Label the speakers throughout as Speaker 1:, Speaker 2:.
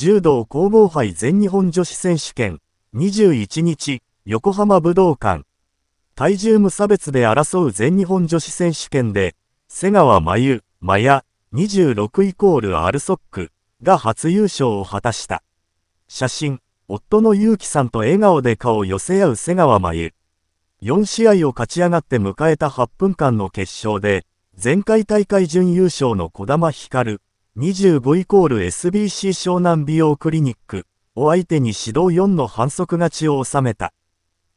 Speaker 1: 柔道皇后杯全日本女子選手権21日横浜武道館体重無差別で争う全日本女子選手権で瀬川真由真矢26イコールアルソックが初優勝を果たした写真夫の祐樹さんと笑顔で顔を寄せ合う瀬川真由4試合を勝ち上がって迎えた8分間の決勝で前回大会準優勝の児玉ひかる25イコール SBC 湘南美容クリニックを相手に指導4の反則勝ちを収めた。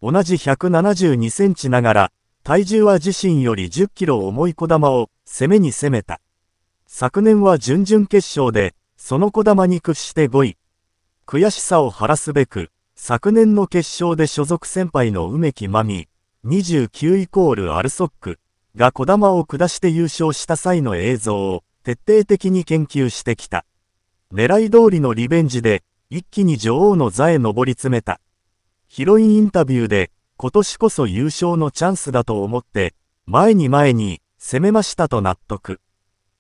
Speaker 1: 同じ172センチながら、体重は自身より10キロ重い小玉を攻めに攻めた。昨年は準々決勝で、その小玉に屈して5位。悔しさを晴らすべく、昨年の決勝で所属先輩の梅木真美、29イコールアルソックが小玉を下して優勝した際の映像を徹底的に研究してきた。狙い通りのリベンジで、一気に女王の座へ上り詰めた。ヒロインインタビューで、今年こそ優勝のチャンスだと思って、前に前に、攻めましたと納得。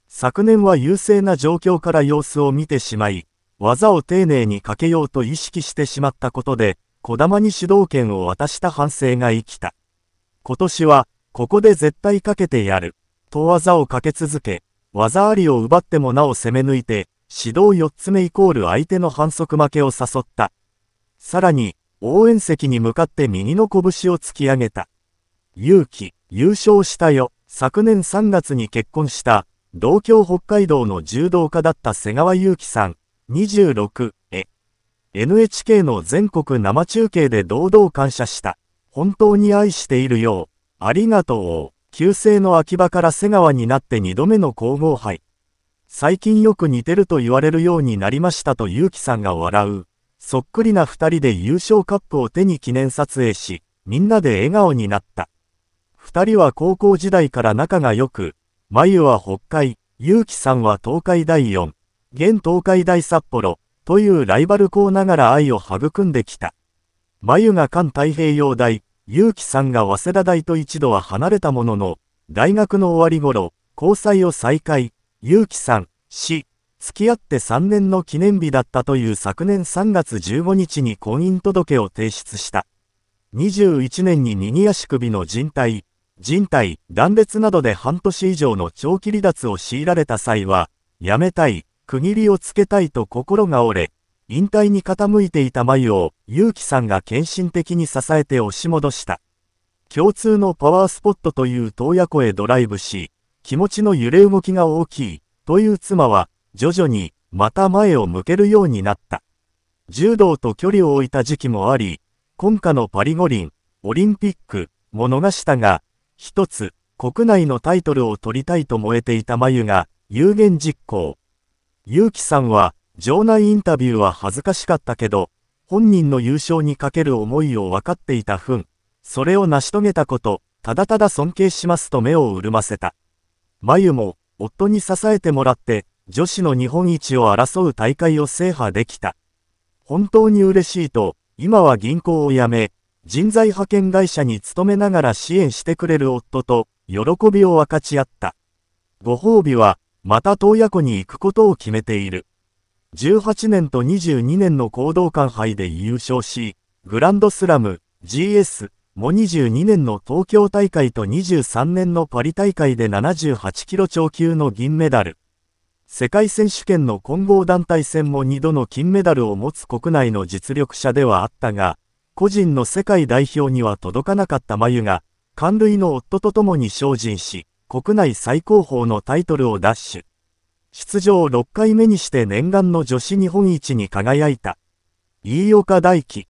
Speaker 1: 昨年は優勢な状況から様子を見てしまい、技を丁寧にかけようと意識してしまったことで、小玉に主導権を渡した反省が生きた。今年は、ここで絶対かけてやる、と技をかけ続け、技ありを奪ってもなお攻め抜いて、指導4つ目イコール相手の反則負けを誘った。さらに、応援席に向かって右の拳を突き上げた。勇気、優勝したよ。昨年3月に結婚した、同郷北海道の柔道家だった瀬川祐希さん、26、え。NHK の全国生中継で堂々感謝した。本当に愛しているよう。ありがとう。旧姓の秋葉から瀬川になって2度目の皇后杯。最近よく似てると言われるようになりましたと結城さんが笑う。そっくりな二人で優勝カップを手に記念撮影し、みんなで笑顔になった。二人は高校時代から仲が良く、眉は北海、結城さんは東海大4、現東海大札幌、というライバル校ながら愛を育んできた。眉が関太平洋大、結城さんが早稲田大と一度は離れたものの、大学の終わり頃、交際を再開、結城さん、し、付き合って3年の記念日だったという昨年3月15日に婚姻届を提出した。21年に右足首の人帯、人帯、断裂などで半年以上の長期離脱を強いられた際は、やめたい、区切りをつけたいと心が折れ、引退に傾いていた眉を結城さんが献身的に支えて押し戻した。共通のパワースポットという洞爺湖へドライブし、気持ちの揺れ動きが大きい、という妻は、徐々に、また前を向けるようになった。柔道と距離を置いた時期もあり、今夏のパリ五輪、オリンピック、も逃したが、一つ、国内のタイトルを取りたいと燃えていた眉が、有言実行。結城さんは、場内インタビューは恥ずかしかったけど、本人の優勝にかける思いを分かっていた分、それを成し遂げたこと、ただただ尊敬しますと目を潤ませた。眉も、夫に支えてもらって、女子の日本一を争う大会を制覇できた。本当に嬉しいと、今は銀行を辞め、人材派遣会社に勤めながら支援してくれる夫と、喜びを分かち合った。ご褒美は、また洞爺湖に行くことを決めている。18年と22年の行動館杯で優勝し、グランドスラム、GS、も22年の東京大会と23年のパリ大会で78キロ超級の銀メダル。世界選手権の混合団体戦も2度の金メダルを持つ国内の実力者ではあったが、個人の世界代表には届かなかった眉が、寒類の夫と共に精進し、国内最高峰のタイトルを奪取。出場6回目にして念願の女子日本一に輝いた。飯岡大輝